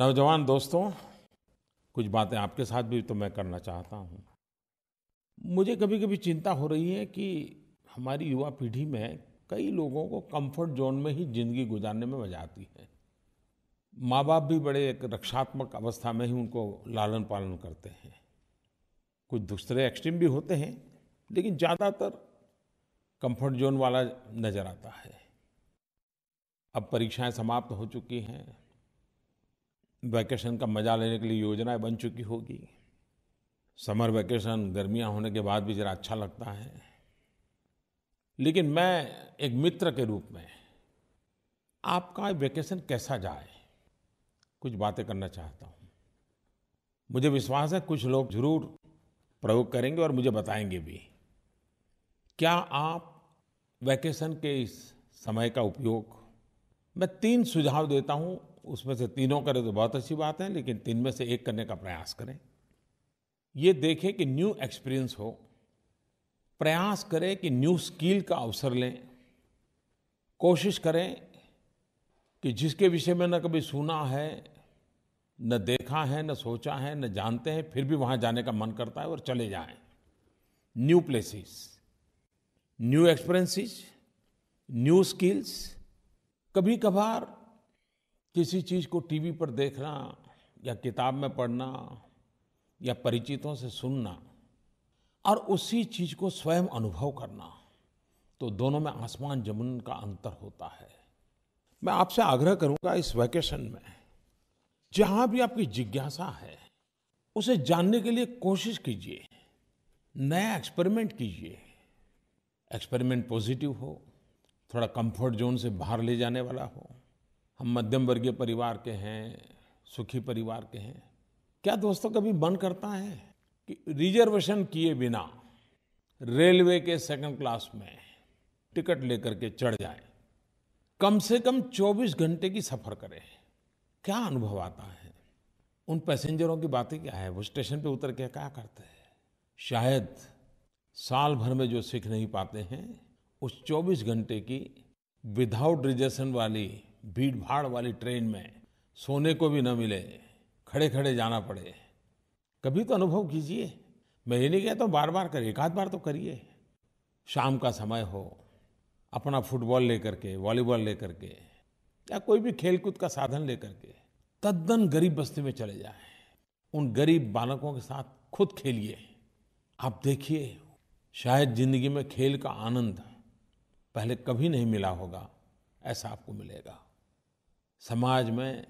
नौजवान दोस्तों कुछ बातें आपके साथ भी तो मैं करना चाहता हूँ मुझे कभी कभी चिंता हो रही है कि हमारी युवा पीढ़ी में कई लोगों को कंफर्ट जोन में ही जिंदगी गुजारने में मजा आती है माँ बाप भी बड़े एक रक्षात्मक अवस्था में ही उनको लालन पालन करते हैं कुछ दूसरे एक्सट्रीम भी होते हैं लेकिन ज़्यादातर कंफर्ट जोन वाला नज़र आता है अब परीक्षाएं समाप्त हो चुकी हैं वैकेशन का मज़ा लेने के लिए योजनाएं बन चुकी होगी समर वैकेशन गर्मियां होने के बाद भी ज़रा अच्छा लगता है लेकिन मैं एक मित्र के रूप में आपका वैकेशन कैसा जाए कुछ बातें करना चाहता हूँ मुझे विश्वास है कुछ लोग जरूर प्रयोग करेंगे और मुझे बताएंगे भी क्या आप वैकेशन के इस समय का उपयोग मैं तीन सुझाव देता हूँ उसमें से तीनों करें तो बहुत अच्छी बात है लेकिन तीन में से एक करने का प्रयास करें ये देखें कि न्यू एक्सपीरियंस हो प्रयास करें कि न्यू स्किल का अवसर लें कोशिश करें कि जिसके विषय में न कभी सुना है न देखा है न सोचा है न जानते हैं फिर भी वहाँ जाने का मन करता है और चले जाएं new places new experiences new skills कभी कभार किसी चीज़ को टीवी पर देखना या किताब में पढ़ना या परिचितों से सुनना और उसी चीज़ को स्वयं अनुभव करना तो दोनों में आसमान जमुन का अंतर होता है मैं आपसे आग्रह करूंगा इस वैकेशन में जहां भी आपकी जिज्ञासा है उसे जानने के लिए कोशिश कीजिए नया एक्सपेरिमेंट कीजिए एक्सपेरिमेंट पॉजिटिव हो थोड़ा कंफर्ट जोन से बाहर ले जाने वाला हो हम मध्यम वर्गीय परिवार के हैं सुखी परिवार के हैं क्या दोस्तों कभी मन करता है कि रिजर्वेशन किए बिना रेलवे के सेकंड क्लास में टिकट लेकर के चढ़ जाए कम से कम 24 घंटे की सफ़र करें क्या अनुभव आता है उन पैसेंजरों की बातें क्या है वो स्टेशन पे उतर के क्या करते हैं शायद साल भर में जो सीख नहीं पाते हैं उस 24 घंटे की विदाउट रिजर्वेशन वाली भीड़ भाड़ वाली ट्रेन में सोने को भी न मिले खड़े खड़े जाना पड़े कभी तो अनुभव कीजिए मैं ये नहीं कहता तो बार बार करिए एक आध बार तो करिए शाम का समय हो अपना फुटबॉल लेकर के वॉलीबॉल लेकर के या कोई भी खेलकूद का साधन लेकर के तद्दन गरीब बस्ती में चले जाए उन गरीब बालकों के साथ खुद खेलिए आप देखिए शायद जिंदगी में खेल का आनंद पहले कभी नहीं मिला होगा ऐसा आपको मिलेगा समाज में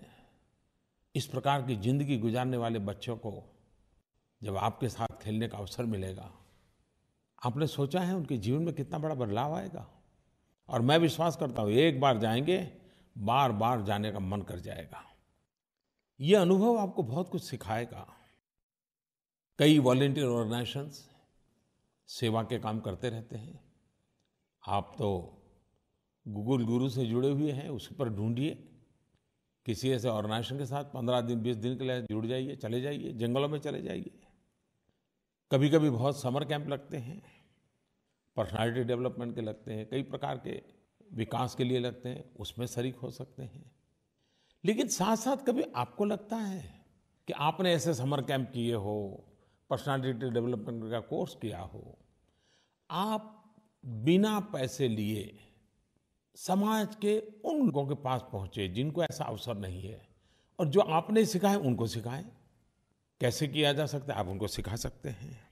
इस प्रकार की जिंदगी गुजारने वाले बच्चों को जब आपके साथ खेलने का अवसर मिलेगा आपने सोचा है उनके जीवन में कितना बड़ा बदलाव आएगा और मैं विश्वास करता हूँ एक बार जाएंगे बार बार जाने का मन कर जाएगा ये अनुभव आपको बहुत कुछ सिखाएगा कई वॉलेंटियर ऑर्गेनाइजेशंस सेवा के काम करते रहते हैं आप तो गूगल गुरु से जुड़े हुए हैं उस पर ढूंढिए किसी ऐसे ऑर्गेनाइजेशन के साथ पंद्रह दिन बीस दिन के लिए जुड़ जाइए चले जाइए जंगलों में चले जाइए कभी कभी बहुत समर कैंप लगते हैं पर्सनालिटी डेवलपमेंट के लगते हैं कई प्रकार के विकास के लिए लगते हैं उसमें शरीक हो सकते हैं लेकिन साथ साथ कभी आपको लगता है कि आपने ऐसे समर कैंप किए हो पर्सनालिटी डेवलपमेंट का कोर्स किया हो आप बिना पैसे लिए समाज के उन लोगों के पास पहुंचे जिनको ऐसा अवसर नहीं है और जो आपने सिखाए उनको सिखाएं कैसे किया जा सकता है आप उनको सिखा सकते हैं